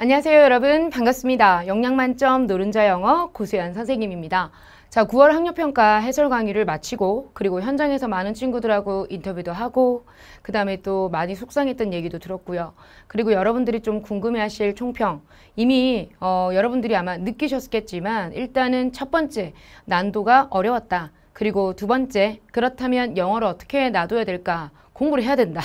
안녕하세요 여러분 반갑습니다. 영양만점 노른자 영어 고수연 선생님입니다. 자 9월 학력평가 해설 강의를 마치고 그리고 현장에서 많은 친구들하고 인터뷰도 하고 그 다음에 또 많이 속상했던 얘기도 들었고요. 그리고 여러분들이 좀 궁금해하실 총평 이미 어, 여러분들이 아마 느끼셨겠지만 일단은 첫 번째 난도가 어려웠다. 그리고 두 번째 그렇다면 영어를 어떻게 놔둬야 될까 공부를 해야 된다.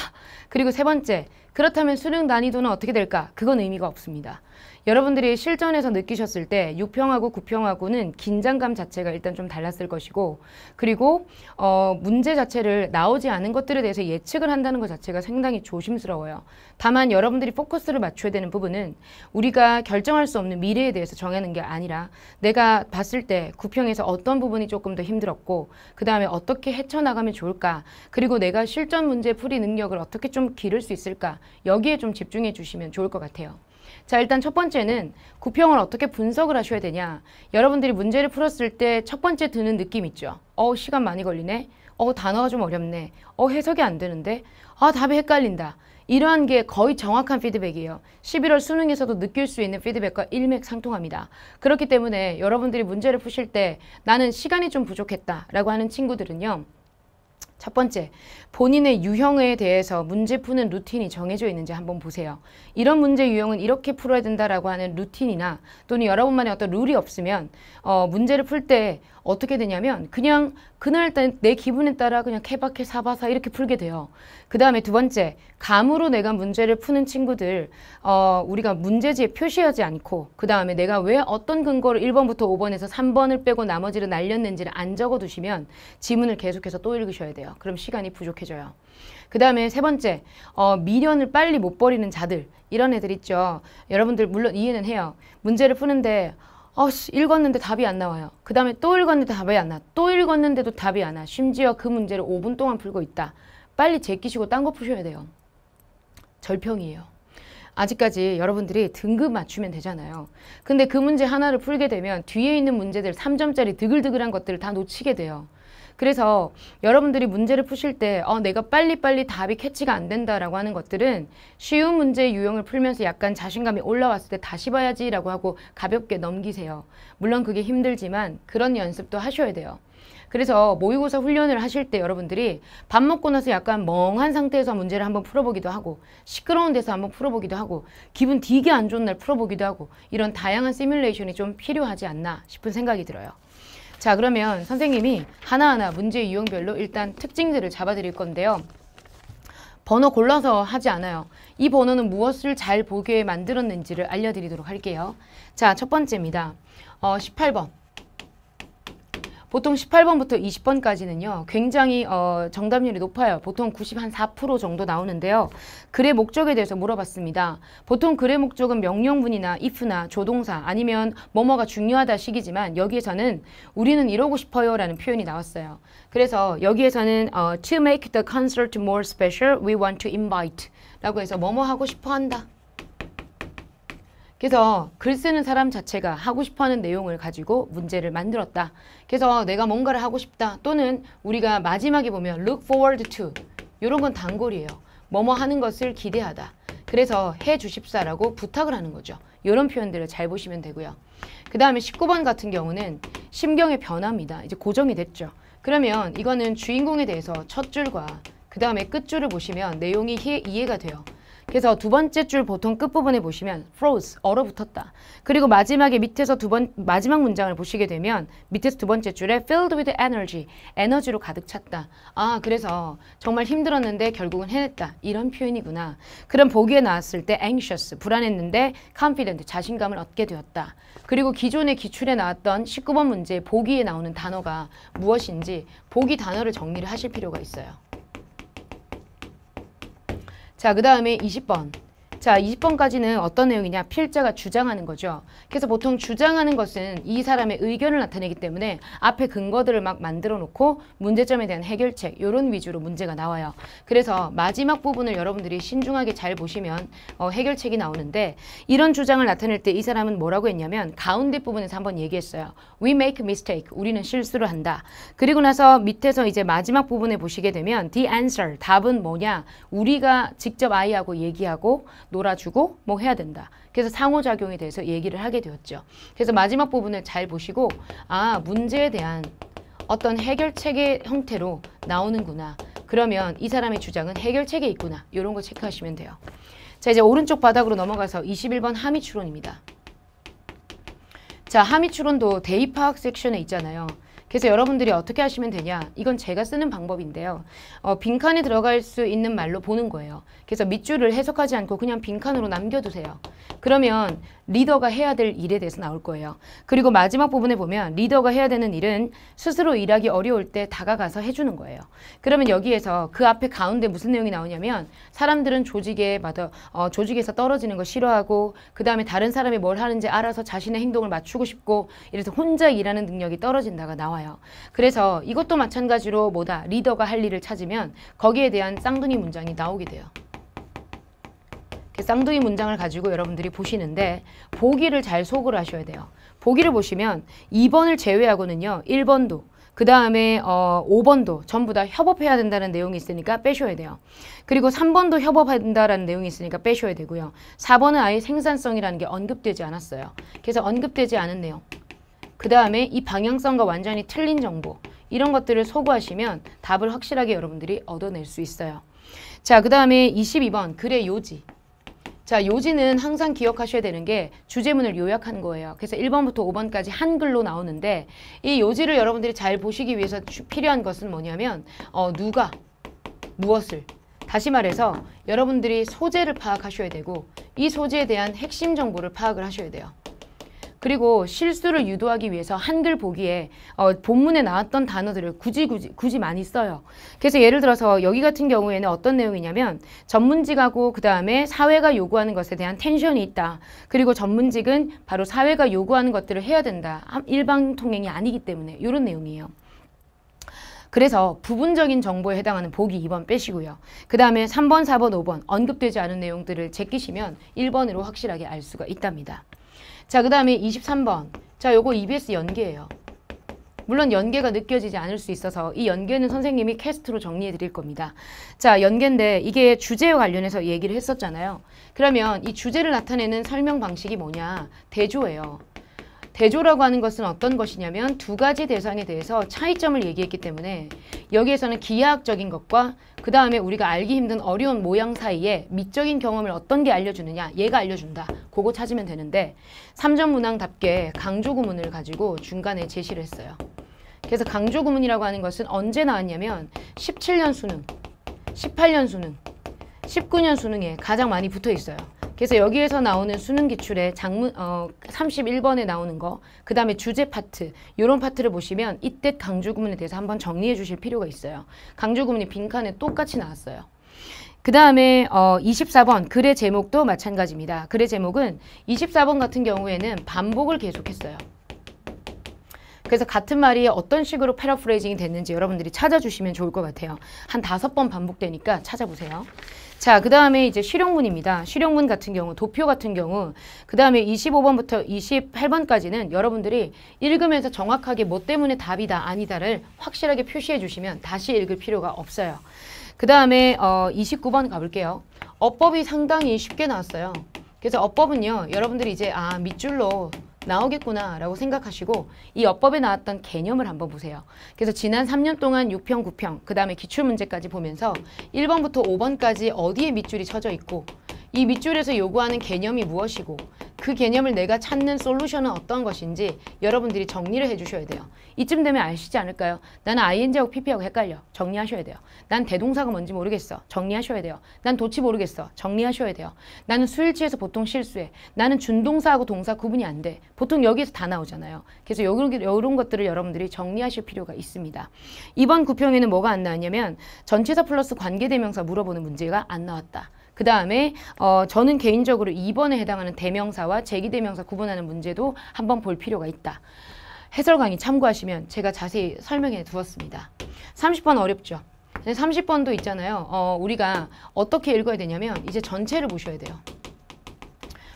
그리고 세 번째 그렇다면 수능 난이도는 어떻게 될까? 그건 의미가 없습니다. 여러분들이 실전에서 느끼셨을 때 6평하고 9평하고는 긴장감 자체가 일단 좀 달랐을 것이고 그리고 어, 문제 자체를 나오지 않은 것들에 대해서 예측을 한다는 것 자체가 상당히 조심스러워요. 다만 여러분들이 포커스를 맞춰야 되는 부분은 우리가 결정할 수 없는 미래에 대해서 정하는 게 아니라 내가 봤을 때 9평에서 어떤 부분이 조금 더 힘들었고 그 다음에 어떻게 헤쳐나가면 좋을까 그리고 내가 실전 문제 풀이 능력을 어떻게 좀 기를 수 있을까 여기에 좀 집중해 주시면 좋을 것 같아요. 자 일단 첫 번째는 구평을 어떻게 분석을 하셔야 되냐 여러분들이 문제를 풀었을 때 첫 번째 드는 느낌 있죠 어 시간 많이 걸리네 어 단어가 좀 어렵네 어 해석이 안 되는데 아 답이 헷갈린다 이러한 게 거의 정확한 피드백이에요. 11월 수능에서도 느낄 수 있는 피드백과 일맥상통합니다. 그렇기 때문에 여러분들이 문제를 푸실 때 나는 시간이 좀 부족했다라고 하는 친구들은요. 첫 번째, 본인의 유형에 대해서 문제 푸는 루틴이 정해져 있는지 한번 보세요. 이런 문제 유형은 이렇게 풀어야 된다라고 하는 루틴이나 또는 여러분만의 어떤 룰이 없으면 어, 문제를 풀때 어떻게 되냐면 그냥 그날 내 기분에 따라 그냥 케바케 사바사 이렇게 풀게 돼요. 그 다음에 두 번째 감으로 내가 문제를 푸는 친구들 어, 우리가 문제지에 표시하지 않고 그 다음에 내가 왜 어떤 근거로 1번부터 5번에서 3번을 빼고 나머지를 날렸는지를 안 적어두시면 지문을 계속해서 또 읽으셔야 돼요. 그럼 시간이 부족해져요. 그 다음에 세 번째 어, 미련을 빨리 못 버리는 자들 이런 애들 있죠. 여러분들 물론 이해는 해요. 문제를 푸는데 어씨 읽었는데 답이 안 나와요. 그 다음에 또 읽었는데 답이 안 나. 또 읽었는데도 답이 안 나. 심지어 그 문제를 5분 동안 풀고 있다. 빨리 제끼시고 딴 거 푸셔야 돼요. 절평이에요. 아직까지 여러분들이 등급 맞추면 되잖아요. 근데 그 문제 하나를 풀게 되면 뒤에 있는 문제들 3점짜리 드글드글한 것들을 다 놓치게 돼요. 그래서 여러분들이 문제를 푸실 때 어, 내가 빨리빨리 답이 캐치가 안 된다라고 하는 것들은 쉬운 문제의 유형을 풀면서 약간 자신감이 올라왔을 때 다시 봐야지 라고 하고 가볍게 넘기세요. 물론 그게 힘들지만 그런 연습도 하셔야 돼요. 그래서 모의고사 훈련을 하실 때 여러분들이 밥 먹고 나서 약간 멍한 상태에서 문제를 한번 풀어보기도 하고 시끄러운 데서 한번 풀어보기도 하고 기분 되게 안 좋은 날 풀어보기도 하고 이런 다양한 시뮬레이션이 좀 필요하지 않나 싶은 생각이 들어요. 자 그러면 선생님이 하나하나 문제 유형별로 일단 특징들을 잡아드릴 건데요. 번호 골라서 하지 않아요. 이 번호는 무엇을 잘 보게 만들었는지를 알려드리도록 할게요. 자, 첫 번째입니다. 어, 18번. 보통 18번부터 20번까지는요. 굉장히 어, 정답률이 높아요. 보통 94% 정도 나오는데요. 글의 목적에 대해서 물어봤습니다. 보통 글의 목적은 명령문이나 if나 조동사 아니면 뭐뭐가 중요하다 식이지만 여기에서는 우리는 이러고 싶어요 라는 표현이 나왔어요. 그래서 여기에서는 어, to make the concert more special we want to invite 라고 해서 뭐뭐 하고 싶어 한다. 그래서 글 쓰는 사람 자체가 하고 싶어하는 내용을 가지고 문제를 만들었다. 그래서 내가 뭔가를 하고 싶다 또는 우리가 마지막에 보면 look forward to 이런 건 단골이에요. 뭐뭐 하는 것을 기대하다. 그래서 해 주십사라고 부탁을 하는 거죠. 이런 표현들을 잘 보시면 되고요. 그 다음에 19번 같은 경우는 심경의 변화입니다. 이제 고정이 됐죠. 그러면 이거는 주인공에 대해서 첫 줄과 그 다음에 끝줄을 보시면 내용이 이해가 돼요. 그래서 두 번째 줄 보통 끝부분에 보시면 froze, 얼어붙었다. 그리고 마지막에 밑에서 두 번, 마지막 문장을 보시게 되면 밑에서 두 번째 줄에 filled with energy, 에너지로 가득 찼다. 아, 그래서 정말 힘들었는데 결국은 해냈다. 이런 표현이구나. 그럼 보기에 나왔을 때 anxious, 불안했는데 confident, 자신감을 얻게 되었다. 그리고 기존의 기출에 나왔던 19번 문제 보기에 나오는 단어가 무엇인지 보기 단어를 정리를 하실 필요가 있어요. 자, 그 다음에 20번. 자, 20번까지는 어떤 내용이냐? 필자가 주장하는 거죠. 그래서 보통 주장하는 것은 이 사람의 의견을 나타내기 때문에 앞에 근거들을 막 만들어 놓고 문제점에 대한 해결책 이런 위주로 문제가 나와요. 그래서 마지막 부분을 여러분들이 신중하게 잘 보시면 어, 해결책이 나오는데 이런 주장을 나타낼 때 이 사람은 뭐라고 했냐면 가운데 부분에서 한번 얘기했어요. We make mistake. 우리는 실수를 한다. 그리고 나서 밑에서 이제 마지막 부분에 보시게 되면 the answer. 답은 뭐냐? 우리가 직접 아이하고 얘기하고 놀아주고 뭐 해야 된다. 그래서 상호작용에 대해서 얘기를 하게 되었죠. 그래서 마지막 부분을 잘 보시고 아 문제에 대한 어떤 해결책의 형태로 나오는구나. 그러면 이 사람의 주장은 해결책에 있구나. 이런 거 체크하시면 돼요. 자 이제 오른쪽 바닥으로 넘어가서 21번 함의 추론입니다. 자 함의 추론도 대입화학 섹션에 있잖아요. 그래서 여러분들이 어떻게 하시면 되냐 이건 제가 쓰는 방법인데요. 어, 빈칸에 들어갈 수 있는 말로 보는 거예요. 그래서 밑줄을 해석하지 않고 그냥 빈칸으로 남겨두세요. 그러면 리더가 해야 될 일에 대해서 나올 거예요. 그리고 마지막 부분에 보면 리더가 해야 되는 일은 스스로 일하기 어려울 때 다가가서 해주는 거예요. 그러면 여기에서 그 앞에 가운데 무슨 내용이 나오냐면 사람들은 조직에 맞아 어, 조직에서 떨어지는 걸 싫어하고 그 다음에 다른 사람이 뭘 하는지 알아서 자신의 행동을 맞추고 싶고 이래서 혼자 일하는 능력이 떨어진다가 나와요. 나와요. 그래서 이것도 마찬가지로 뭐다 리더가 할 일을 찾으면 거기에 대한 쌍둥이 문장이 나오게 돼요. 쌍둥이 문장을 가지고 여러분들이 보시는데 보기를 잘 속을 하셔야 돼요. 보기를 보시면 2번을 제외하고는요. 1번도 그 다음에 어, 5번도 전부 다 협업해야 된다는 내용이 있으니까 빼셔야 돼요. 그리고 3번도 협업한다는 내용이 있으니까 빼셔야 되고요. 4번은 아예 생산성이라는 게 언급되지 않았어요. 그래서 언급되지 않은 내용. 그 다음에 이 방향성과 완전히 틀린 정보 이런 것들을 소구하시면 답을 확실하게 여러분들이 얻어낼 수 있어요. 자, 그 다음에 22번 글의 요지. 자, 요지는 항상 기억하셔야 되는 게 주제문을 요약한 거예요. 그래서 1번부터 5번까지 한글로 나오는데 이 요지를 여러분들이 잘 보시기 위해서 주, 필요한 것은 뭐냐면 어, 누가, 무엇을, 다시 말해서 여러분들이 소재를 파악하셔야 되고 이 소재에 대한 핵심 정보를 파악을 하셔야 돼요. 그리고 실수를 유도하기 위해서 한글 보기에 어, 본문에 나왔던 단어들을 굳이 굳이 굳이 많이 써요. 그래서 예를 들어서 여기 같은 경우에는 어떤 내용이냐면 전문직하고 그 다음에 사회가 요구하는 것에 대한 텐션이 있다. 그리고 전문직은 바로 사회가 요구하는 것들을 해야 된다. 아, 일방 통행이 아니기 때문에 이런 내용이에요. 그래서 부분적인 정보에 해당하는 보기 2번 빼시고요. 그 다음에 3번, 4번, 5번 언급되지 않은 내용들을 제끼시면 1번으로 확실하게 알 수가 있답니다. 자, 그 다음에 23번. 자, 요거 EBS 연계예요. 물론 연계가 느껴지지 않을 수 있어서 이 연계는 선생님이 캐스트로 정리해 드릴 겁니다. 자, 연계인데 이게 주제와 관련해서 얘기를 했었잖아요. 그러면 이 주제를 나타내는 설명 방식이 뭐냐? 대조예요. 대조라고 하는 것은 어떤 것이냐면 두 가지 대상에 대해서 차이점을 얘기했기 때문에 여기에서는 기하학적인 것과 그 다음에 우리가 알기 힘든 어려운 모양 사이에 미적인 경험을 어떤 게 알려주느냐 얘가 알려준다 그거 찾으면 되는데 삼전 문항답게 강조 구문을 가지고 중간에 제시를 했어요 그래서 강조 구문이라고 하는 것은 언제 나왔냐면 17년 수능 18년 수능 19년 수능에 가장 많이 붙어 있어요 그래서 여기에서 나오는 수능 기출의 장문 어 31번에 나오는 거, 그 다음에 주제 파트 요런 파트를 보시면 이때 강조 구문에 대해서 한번 정리해 주실 필요가 있어요. 강조 구문이 빈칸에 똑같이 나왔어요. 그 다음에 어 24번 글의 제목도 마찬가지입니다. 글의 제목은 24번 같은 경우에는 반복을 계속했어요. 그래서 같은 말이 어떤 식으로 패러프레이징이 됐는지 여러분들이 찾아주시면 좋을 것 같아요. 한 다섯 번 반복되니까 찾아보세요. 자, 그 다음에 이제 실용문입니다. 실용문 같은 경우, 도표 같은 경우, 그 다음에 25번부터 28번까지는 여러분들이 읽으면서 정확하게 뭐 때문에 답이다, 아니다를 확실하게 표시해 주시면 다시 읽을 필요가 없어요. 그 다음에 어, 29번 가볼게요. 어법이 상당히 쉽게 나왔어요. 그래서 어법은요, 여러분들이 이제 아, 밑줄로 나오겠구나라고 생각하시고 이어법에 나왔던 개념을 한번 보세요. 그래서 지난 3년 동안 6평, 9평, 그 다음에 기출문제까지 보면서 1번부터 5번까지 어디에 밑줄이 쳐져 있고 이 밑줄에서 요구하는 개념이 무엇이고 그 개념을 내가 찾는 솔루션은 어떤 것인지 여러분들이 정리를 해주셔야 돼요. 이쯤 되면 아시지 않을까요? 나는 ing하고 pp하고 헷갈려. 정리하셔야 돼요. 난 대동사가 뭔지 모르겠어. 정리하셔야 돼요. 난 도치 모르겠어. 정리하셔야 돼요. 나는 수일치에서 보통 실수해. 나는 준동사하고 동사 구분이 안 돼. 보통 여기에서 다 나오잖아요. 그래서 요런, 요런 것들을 여러분들이 정리하실 필요가 있습니다. 이번 구평에는 뭐가 안 나왔냐면 전치사 플러스 관계대명사 물어보는 문제가 안 나왔다. 그 다음에 어, 저는 개인적으로 2번에 해당하는 대명사와 제기대명사 구분하는 문제도 한번 볼 필요가 있다. 해설 강의 참고하시면 제가 자세히 설명해 두었습니다. 30번 어렵죠? 근데 30번도 있잖아요. 어, 우리가 어떻게 읽어야 되냐면 이제 전체를 보셔야 돼요.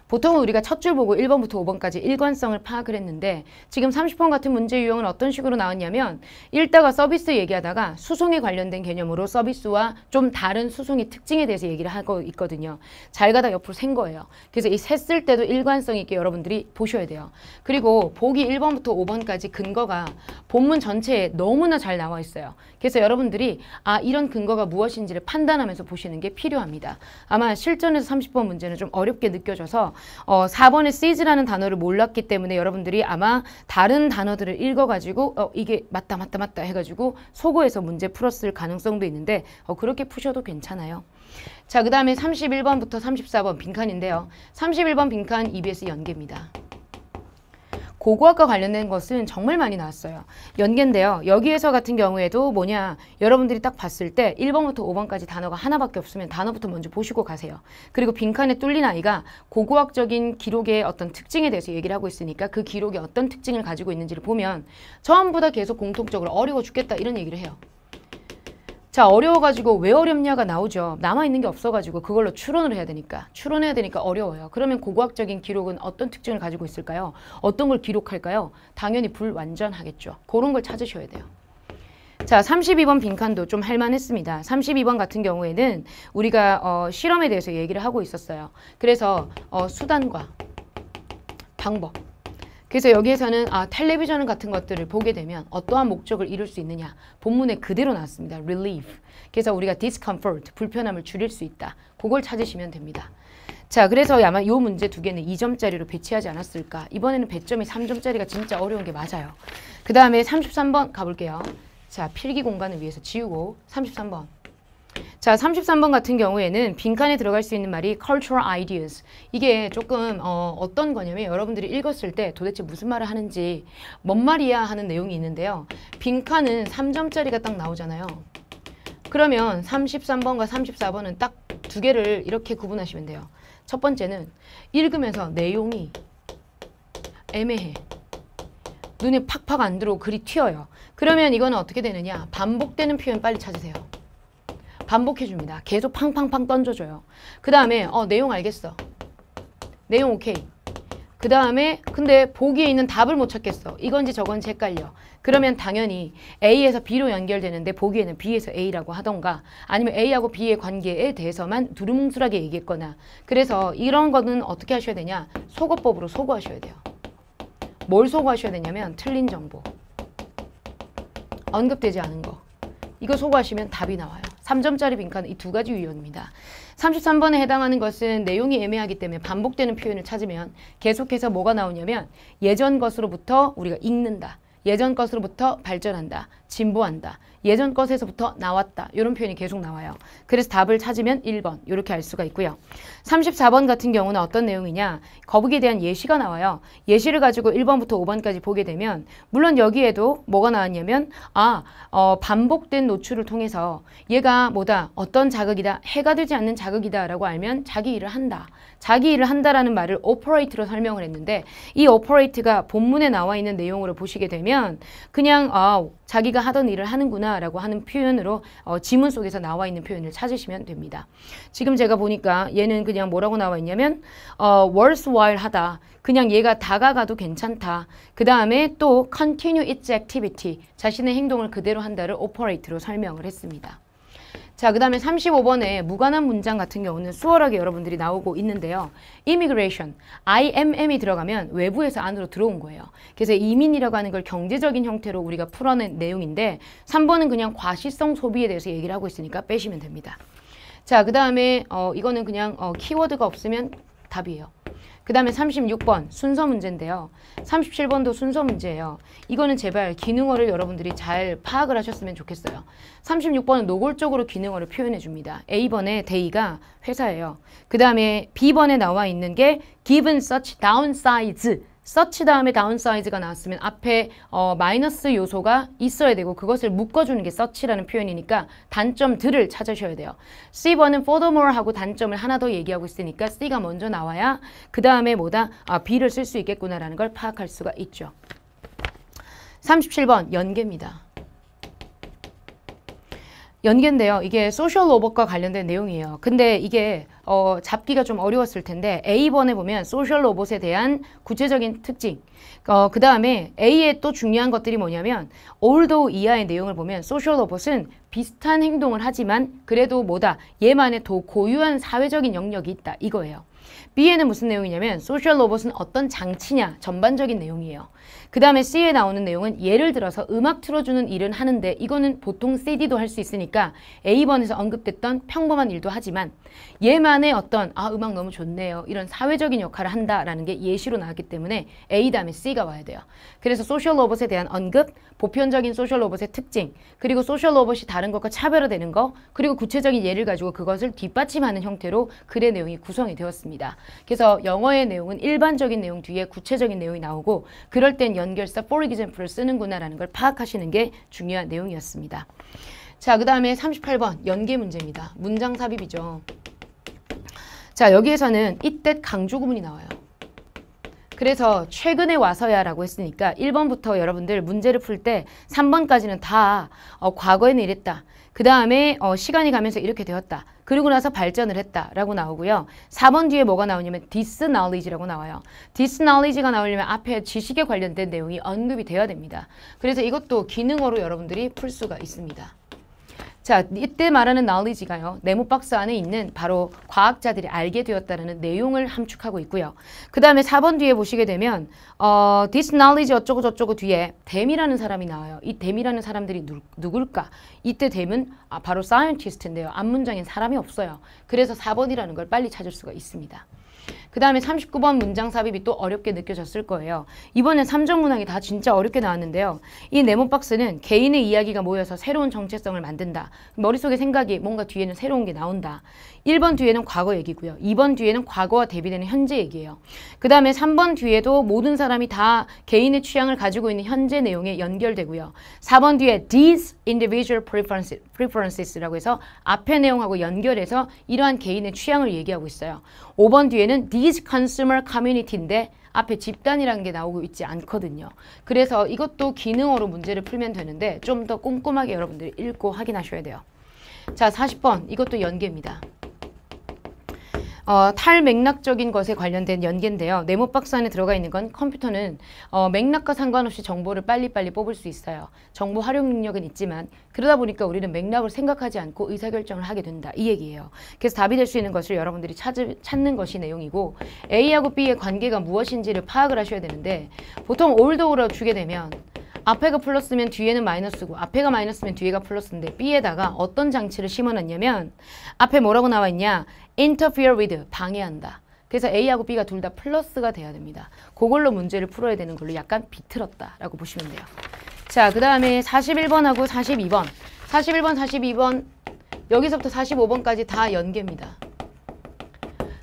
보통은 우리가 첫 줄 보고 1번부터 5번까지 일관성을 파악을 했는데 지금 30번 같은 문제 유형은 어떤 식으로 나왔냐면 읽다가 서비스 얘기하다가 수송에 관련된 개념으로 서비스와 좀 다른 수송의 특징에 대해서 얘기를 하고 있거든요. 잘 가다 옆으로 센 거예요. 그래서 이셋쓸 때도 일관성 있게 여러분들이 보셔야 돼요. 그리고 보기 1번부터 5번까지 근거가 본문 전체에 너무나 잘 나와 있어요. 그래서 여러분들이 아 이런 근거가 무엇인지를 판단하면서 보시는 게 필요합니다. 아마 실전에서 30번 문제는 좀 어렵게 느껴져서 어, 4번에 seeds라는 단어를 몰랐기 때문에 여러분들이 아마 다른 단어들을 읽어가지고 어, 이게 맞다 맞다 맞다 해가지고 속어에서 문제 풀었을 가능성도 있는데 어, 그렇게 푸셔도 괜찮아요. 자, 그 다음에 31번부터 34번 빈칸인데요. 31번 빈칸 EBS 연계입니다. 고고학과 관련된 것은 정말 많이 나왔어요. 연계인데요. 여기에서 같은 경우에도 뭐냐 여러분들이 딱 봤을 때 1번부터 5번까지 단어가 하나밖에 없으면 단어부터 먼저 보시고 가세요. 그리고 빈칸에 뚫린 아이가 고고학적인 기록의 어떤 특징에 대해서 얘기를 하고 있으니까 그 기록이 어떤 특징을 가지고 있는지를 보면 처음보다 계속 공통적으로 어려워 죽겠다 이런 얘기를 해요. 자 어려워가지고 왜 어렵냐가 나오죠. 남아있는 게 없어가지고 그걸로 추론을 해야 되니까 추론해야 되니까 어려워요. 그러면 고고학적인 기록은 어떤 특징을 가지고 있을까요? 어떤 걸 기록할까요? 당연히 불완전하겠죠. 그런 걸 찾으셔야 돼요. 자, 32번 빈칸도 좀 할만했습니다. 32번 같은 경우에는 우리가 어, 실험에 대해서 얘기를 하고 있었어요. 그래서 어, 수단과 방법 그래서 여기에서는 아, 텔레비전 같은 것들을 보게 되면 어떠한 목적을 이룰 수 있느냐 본문에 그대로 나왔습니다. relief. 그래서 우리가 discomfort, 불편함을 줄일 수 있다. 그걸 찾으시면 됩니다. 자, 그래서 아마 이 문제 두 개는 2점짜리로 배치하지 않았을까. 이번에는 배점이 3점짜리가 진짜 어려운 게 맞아요. 그 다음에 33번 가볼게요. 자, 필기 공간을 위해서 지우고 33번. 자, 33번 같은 경우에는 빈칸에 들어갈 수 있는 말이 cultural ideas. 이게 조금 어, 떤 거냐면 여러분들이 읽었을 때 도대체 무슨 말을 하는지 뭔 말이야 하는 내용이 있는데요. 빈칸은 3점짜리가 딱 나오잖아요. 그러면 33번과 34번은 딱 두 개를 이렇게 구분하시면 돼요. 첫 번째는 읽으면서 내용이 애매해. 눈에 팍팍 안 들어오고 글이 튀어요. 그러면 이거 어떻게 되느냐. 반복되는 표현 빨리 찾으세요. 반복해줍니다. 계속 팡팡팡 던져줘요. 그 다음에 어 내용 알겠어. 내용 오케이. 그 다음에 근데 보기에 있는 답을 못 찾겠어. 이건지 저건지 헷갈려. 그러면 당연히 A에서 B로 연결되는데 보기에는 B에서 A라고 하던가 아니면 A하고 B의 관계에 대해서만 두루뭉술하게 얘기했거나 그래서 이런 거는 어떻게 하셔야 되냐. 소거법으로 소거하셔야 돼요. 뭘 소거하셔야 되냐면 틀린 정보. 언급되지 않은 거. 이거 소거하시면 답이 나와요. 3점짜리 빈칸 이 두 가지 유형입니다. 33번에 해당하는 것은 내용이 애매하기 때문에 반복되는 표현을 찾으면 계속해서 뭐가 나오냐면 예전 것으로부터 우리가 읽는다. 예전 것으로부터 발전한다, 진보한다, 예전 것에서부터 나왔다 이런 표현이 계속 나와요. 그래서 답을 찾으면 1번 이렇게 알 수가 있고요. 34번 같은 경우는 어떤 내용이냐 거북이에 대한 예시가 나와요. 예시를 가지고 1번부터 5번까지 보게 되면 물론 여기에도 뭐가 나왔냐면 아 어, 반복된 노출을 통해서 얘가 뭐다 어떤 자극이다 해가 되지 않는 자극이다 라고 알면 자기 일을 한다. 자기 일을 한다라는 말을 operate로 설명을 했는데 이 operate가 본문에 나와 있는 내용으로 보시게 되면 그냥 아, 자기가 하던 일을 하는구나 라고 하는 표현으로 어, 지문 속에서 나와 있는 표현을 찾으시면 됩니다. 지금 제가 보니까 얘는 그냥 뭐라고 나와 있냐면 어, worthwhile 하다. 그냥 얘가 다가가도 괜찮다. 그 다음에 또 continue its activity. 자신의 행동을 그대로 한다를 operate로 설명을 했습니다. 자, 그 다음에 35번에 무관한 문장 같은 경우는 수월하게 여러분들이 나오고 있는데요. immigration, IMM이 들어가면 외부에서 안으로 들어온 거예요. 그래서 이민이라고 하는 걸 경제적인 형태로 우리가 풀어낸 내용인데 3번은 그냥 과시성 소비에 대해서 얘기를 하고 있으니까 빼시면 됩니다. 자, 그 다음에 어, 이거는 그냥 어, 키워드가 없으면 답이에요. 그 다음에 36번 순서 문제인데요. 37번도 순서 문제예요. 이거는 제발 기능어를 여러분들이 잘 파악을 하셨으면 좋겠어요. 36번은 노골적으로 기능어를 표현해 줍니다. A번의 데이가 회사예요. 그 다음에 B번에 나와 있는 게 given such downsize 서치 다음에 다운사이즈가 나왔으면 앞에 어, 마이너스 요소가 있어야 되고 그것을 묶어주는 게 서치라는 표현이니까 단점들을 찾으셔야 돼요. C번은 furthermore 하고 단점을 하나 더 얘기하고 있으니까 C가 먼저 나와야 그 다음에 뭐다? 아, B를 쓸 수 있겠구나라는 걸 파악할 수가 있죠. 37번 연계입니다. 연계인데요. 이게 소셜 로봇과 관련된 내용이에요. 근데 이게 어, 잡기가 좀 어려웠을 텐데 A번에 보면 소셜 로봇에 대한 구체적인 특징 어, 그 다음에 A의 또 중요한 것들이 뭐냐면 올도 이하의 내용을 보면 소셜 로봇은 비슷한 행동을 하지만 그래도 뭐다 얘만의 더 고유한 사회적인 영역이 있다 이거예요 B에는 무슨 내용이냐면 소셜 로봇은 어떤 장치냐 전반적인 내용이에요 그 다음에 C에 나오는 내용은 예를 들어서 음악 틀어주는 일은 하는데 이거는 보통 CD도 할 수 있으니까 A번에서 언급됐던 평범한 일도 하지만 얘만의 어떤 아 음악 너무 좋네요 이런 사회적인 역할을 한다라는 게 예시로 나왔기 때문에 A 다음에 C가 와야 돼요. 그래서 소셜 로봇에 대한 언급, 보편적인 소셜 로봇의 특징, 그리고 소셜 로봇이 다른 것과 차별화되는 거, 그리고 구체적인 예를 가지고 그것을 뒷받침하는 형태로 글의 내용이 구성이 되었습니다. 그래서 영어의 내용은 일반적인 내용 뒤에 구체적인 내용이 나오고 그럴 땐 연결사 for example을 쓰는구나라는 걸 파악하시는 게 중요한 내용이었습니다. 자, 그 다음에 38번 연계 문제입니다. 문장 삽입이죠. 자, 여기에서는 이때 강조 구문이 나와요. 그래서 최근에 와서야 라고 했으니까 1번부터 여러분들 문제를 풀 때 3번까지는 다 어, 과거에는 이랬다. 그 다음에 어, 시간이 가면서 이렇게 되었다. 그리고 나서 발전을 했다라고 나오고요. 4번 뒤에 뭐가 나오냐면 disknowledge라고 나와요. disknowledge가 나오려면 앞에 지식에 관련된 내용이 언급이 되어야 됩니다. 그래서 이것도 기능어로 여러분들이 풀 수가 있습니다. 자, 이때 말하는 knowledge가요. 네모박스 안에 있는 바로 과학자들이 알게 되었다는 내용을 함축하고 있고요. 그 다음에 4번 뒤에 보시게 되면 어, this knowledge 어쩌고 저쩌고 뒤에 댐이라는 사람이 나와요. 이 댐이라는 사람들이 누, 누굴까? 이때 댐은 아, 바로 scientist인데요. 앞문장엔 사람이 없어요. 그래서 4번이라는 걸 빨리 찾을 수가 있습니다. 그 다음에 39번 문장 삽입이 또 어렵게 느껴졌을 거예요. 이번에 3점 문항이 다 진짜 어렵게 나왔는데요. 이 네모박스는 개인의 이야기가 모여서 새로운 정체성을 만든다. 머릿속에 생각이 뭔가 뒤에는 새로운 게 나온다. 1번 뒤에는 과거 얘기고요. 2번 뒤에는 과거와 대비되는 현재 얘기예요. 그 다음에 3번 뒤에도 모든 사람이 다 개인의 취향을 가지고 있는 현재 내용에 연결되고요. 4번 뒤에 these individual preferences, 라고 해서 앞에 내용하고 연결해서 이러한 개인의 취향을 얘기하고 있어요. 5번 뒤에는 these consumer community인데 앞에 집단이라는 게 나오고 있지 않거든요. 그래서 이것도 기능어로 문제를 풀면 되는데 좀 더 꼼꼼하게 여러분들이 읽고 확인하셔야 돼요. 자, 40번 이것도 연계입니다. 어, 탈맥락적인 것에 관련된 연계인데요. 네모 박스 안에 들어가 있는 건 컴퓨터는 어, 맥락과 상관없이 정보를 빨리빨리 뽑을 수 있어요. 정보 활용 능력은 있지만 그러다 보니까 우리는 맥락을 생각하지 않고 의사결정을 하게 된다. 이 얘기예요. 그래서 답이 될 수 있는 것을 여러분들이 찾, 찾는 것이 내용이고 A하고 B의 관계가 무엇인지를 파악을 하셔야 되는데 보통 올드오로 주게 되면 앞에가 플러스면 뒤에는 마이너스고 앞에가 마이너스면 뒤에가 플러스인데 B에다가 어떤 장치를 심어놨냐면 앞에 뭐라고 나와 있냐 interfere with 방해한다. 그래서 A하고 B가 둘 다 플러스가 돼야 됩니다. 그걸로 문제를 풀어야 되는 걸로 약간 비틀었다라고 보시면 돼요. 자, 그 다음에 41번하고 42번. 41번, 42번 여기서부터 45번까지 다 연계입니다.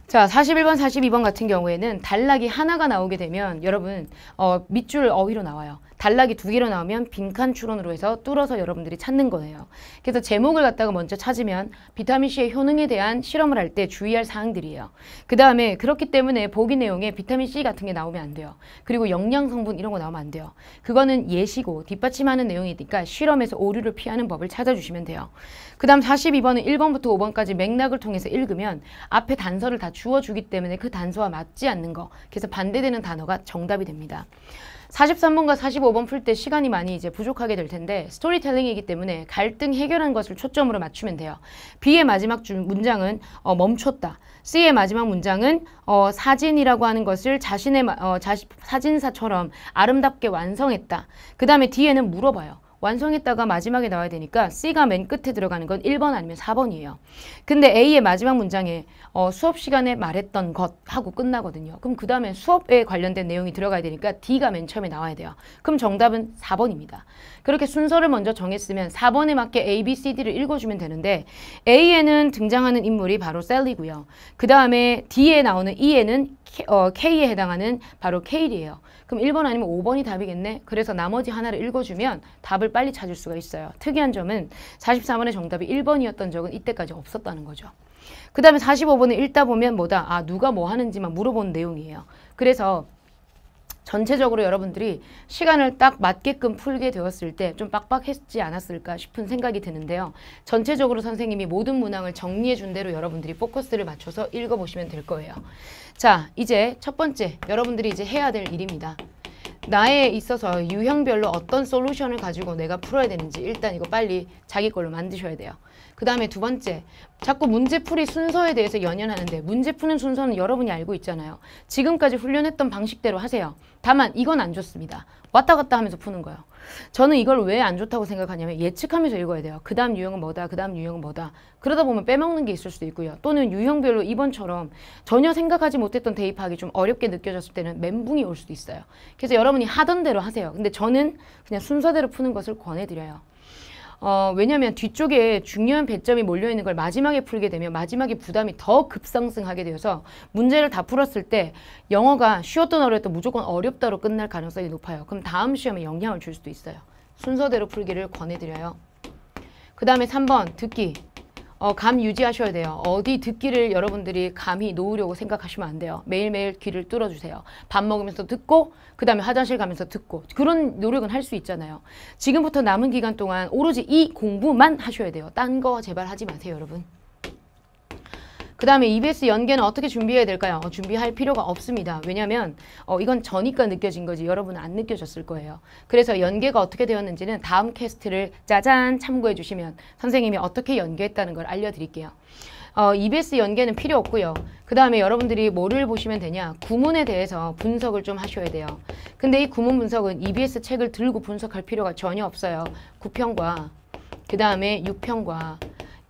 자, 41번, 42번 같은 경우에는 단락이 하나가 나오게 되면 여러분 어, 밑줄 어휘로 나와요. 단락이 두 개로 나오면 빈칸 추론으로 해서 뚫어서 여러분들이 찾는 거예요. 그래서 제목을 갖다가 먼저 찾으면 비타민C의 효능에 대한 실험을 할 때 주의할 사항들이에요. 그 다음에 그렇기 때문에 보기 내용에 비타민C 같은 게 나오면 안 돼요. 그리고 영양 성분 이런 거 나오면 안 돼요. 그거는 예시고 뒷받침하는 내용이니까 실험에서 오류를 피하는 법을 찾아주시면 돼요. 그 다음 42번은 1번부터 5번까지 맥락을 통해서 읽으면 앞에 단서를 다 주어주기 때문에 그 단서와 맞지 않는 거 그래서 반대되는 단어가 정답이 됩니다. 43번과 45번 풀 때 시간이 많이 이제 부족하게 될 텐데 스토리텔링이기 때문에 갈등 해결한 것을 초점으로 맞추면 돼요. B의 마지막 주, 문장은 어, 멈췄다. C의 마지막 문장은 어, 사진이라고 하는 것을 자신의 어, 자시, 사진사처럼 아름답게 완성했다. 그 다음에 D에는 물어봐요. 완성했다가 마지막에 나와야 되니까 C가 맨 끝에 들어가는 건 1번 아니면 4번이에요. 근데 A의 마지막 문장에 어, 수업 시간에 말했던 것 하고 끝나거든요. 그럼 그 다음에 수업에 관련된 내용이 들어가야 되니까 D가 맨 처음에 나와야 돼요. 그럼 정답은 4번입니다. 그렇게 순서를 먼저 정했으면 4번에 맞게 A, B, C, D를 읽어주면 되는데 A에는 등장하는 인물이 바로 셀리고요. 그 다음에 D에 나오는 E에는 K, 어, K에 해당하는 바로 K이에요. 그럼 1번 아니면 5번이 답이겠네. 그래서 나머지 하나를 읽어주면 답을 빨리 찾을 수가 있어요. 특이한 점은 44번의 정답이 1번이었던 적은 이때까지 없었다는 거죠. 그 다음에 45번을 읽다 보면 뭐다? 아 누가 뭐 하는지만 물어본 내용이에요. 그래서 전체적으로 여러분들이 시간을 딱 맞게끔 풀게 되었을 때 좀 빡빡했지 않았을까 싶은 생각이 드는데요. 전체적으로 선생님이 모든 문항을 정리해 준 대로 여러분들이 포커스를 맞춰서 읽어보시면 될 거예요. 자, 이제 첫 번째 여러분들이 이제 해야 될 일입니다. 나에 있어서 유형별로 어떤 솔루션을 가지고 내가 풀어야 되는지 일단 이거 빨리 자기 걸로 만드셔야 돼요. 그 다음에 두 번째, 자꾸 문제풀이 순서에 대해서 연연하는데 문제 푸는 순서는 여러분이 알고 있잖아요. 지금까지 훈련했던 방식대로 하세요. 다만 이건 안 좋습니다. 왔다 갔다 하면서 푸는 거예요. 저는 이걸 왜 안 좋다고 생각하냐면 예측하면서 읽어야 돼요. 그 다음 유형은 뭐다, 그 다음 유형은 뭐다. 그러다 보면 빼먹는 게 있을 수도 있고요. 또는 유형별로 이번처럼 전혀 생각하지 못했던 대입하기 좀 어렵게 느껴졌을 때는 멘붕이 올 수도 있어요. 그래서 여러분이 하던 대로 하세요. 근데 저는 그냥 순서대로 푸는 것을 권해드려요. 어, 왜냐하면 뒤쪽에 중요한 배점이 몰려있는 걸 마지막에 풀게 되면 마지막에 부담이 더 급상승하게 되어서 문제를 다 풀었을 때 영어가 쉬웠던 어려웠던 무조건 어렵다로 끝날 가능성이 높아요. 그럼 다음 시험에 영향을 줄 수도 있어요. 순서대로 풀기를 권해드려요. 그 다음에 3번 듣기. 어, 감 유지하셔야 돼요. 어디 듣기를 여러분들이 감히 놓으려고 생각하시면 안 돼요. 매일매일 귀를 뚫어주세요. 밥 먹으면서 듣고 그 다음에 화장실 가면서 듣고 그런 노력은 할 수 있잖아요. 지금부터 남은 기간 동안 오로지 이 공부만 하셔야 돼요. 딴 거 제발 하지 마세요 여러분. 그 다음에 EBS 연계는 어떻게 준비해야 될까요? 어, 준비할 필요가 없습니다. 왜냐하면 어, 이건 저니까 느껴진 거지 여러분은 안 느껴졌을 거예요. 그래서 연계가 어떻게 되었는지는 다음 캐스트를 짜잔 참고해 주시면 선생님이 어떻게 연계했다는 걸 알려드릴게요. 어, EBS 연계는 필요 없고요. 그 다음에 여러분들이 뭐를 보시면 되냐. 구문에 대해서 분석을 좀 하셔야 돼요. 근데 이 구문 분석은 EBS 책을 들고 분석할 필요가 전혀 없어요. 9평과 그 다음에 6평과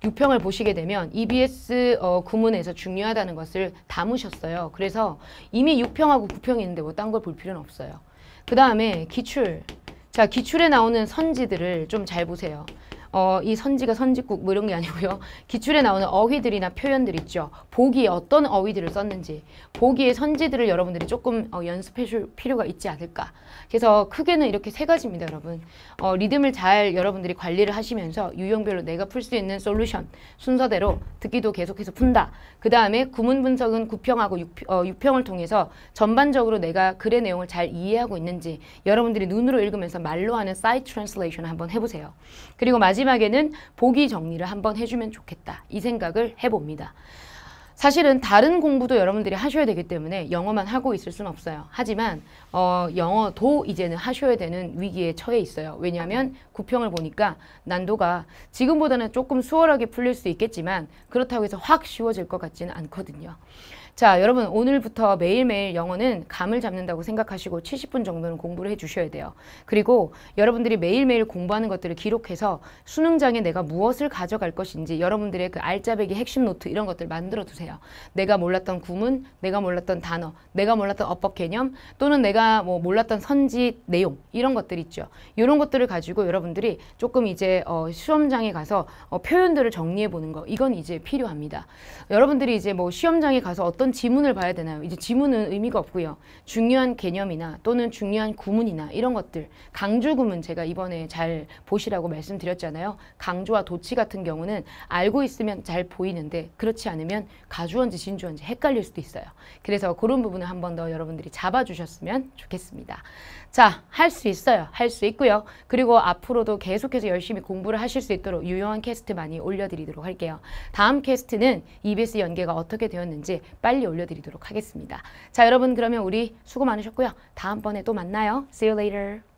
6평을 보시게 되면 EBS 어, 구문에서 중요하다는 것을 담으셨어요. 그래서 이미 6평하고 9평이 있는데 뭐 딴 걸 볼 필요는 없어요. 그 다음에 기출. 자, 기출에 나오는 선지들을 좀 잘 보세요. 어, 이 선지가 선지국 뭐 이런 게 아니고요. 기출에 나오는 어휘들이나 표현들 있죠. 보기에 어떤 어휘들을 썼는지 보기에 선지들을 여러분들이 조금 어, 연습해 줄 필요가 있지 않을까. 그래서 크게는 이렇게 세 가지입니다. 여러분. 어, 리듬을 잘 여러분들이 관리를 하시면서 유형별로 내가 풀 수 있는 솔루션 순서대로 듣기도 계속해서 푼다. 그 다음에 구문 분석은 구평하고 어, 육평, 을 통해서 전반적으로 내가 글의 내용을 잘 이해하고 있는지 여러분들이 눈으로 읽으면서 말로 하는 사이트 트랜슬레이션 을 한번 해보세요. 그리고 마지막 마지막에는 보기 정리를 한번 해주면 좋겠다. 이 생각을 해봅니다. 사실은 다른 공부도 여러분들이 하셔야 되기 때문에 영어만 하고 있을 순 없어요. 하지만 어, 영어도 이제는 하셔야 되는 위기에 처해 있어요. 왜냐하면 구평을 보니까 난도가 지금보다는 조금 수월하게 풀릴 수 있겠지만 그렇다고 해서 확 쉬워질 것 같지는 않거든요. 자, 여러분 오늘부터 매일매일 영어는 감을 잡는다고 생각하시고 70분 정도는 공부를 해주셔야 돼요. 그리고 여러분들이 매일매일 공부하는 것들을 기록해서 수능장에 내가 무엇을 가져갈 것인지 여러분들의 그 알짜배기 핵심 노트 이런 것들 만들어 두세요. 내가 몰랐던 구문, 내가 몰랐던 단어, 내가 몰랐던 어법 개념 또는 내가 뭐 몰랐던 선지 내용 이런 것들 있죠. 이런 것들을 가지고 여러분들이 조금 이제 어, 시험장에 가서 어, 표현들을 정리해 보는 거 이건 이제 필요합니다. 여러분들이 이제 뭐 시험장에 가서 어떤 어떤 지문을 봐야 되나요? 이제 지문은 의미가 없고요. 중요한 개념이나 또는 중요한 구문이나 이런 것들 강조 구문 제가 이번에 잘 보시라고 말씀드렸잖아요. 강조와 도치 같은 경우는 알고 있으면 잘 보이는데 그렇지 않으면 가주원지 진주원지 헷갈릴 수도 있어요. 그래서 그런 부분을 한 번 더 여러분들이 잡아주셨으면 좋겠습니다. 자, 할 수 있어요. 할 수 있고요. 그리고 앞으로도 계속해서 열심히 공부를 하실 수 있도록 유용한 캐스트 많이 올려드리도록 할게요. 다음 캐스트는 EBS 연계가 어떻게 되었는지 빨리 올려드리도록 하겠습니다. 자, 여러분 그러면 우리 수고 많으셨고요. 다음번에 또 만나요. See you later.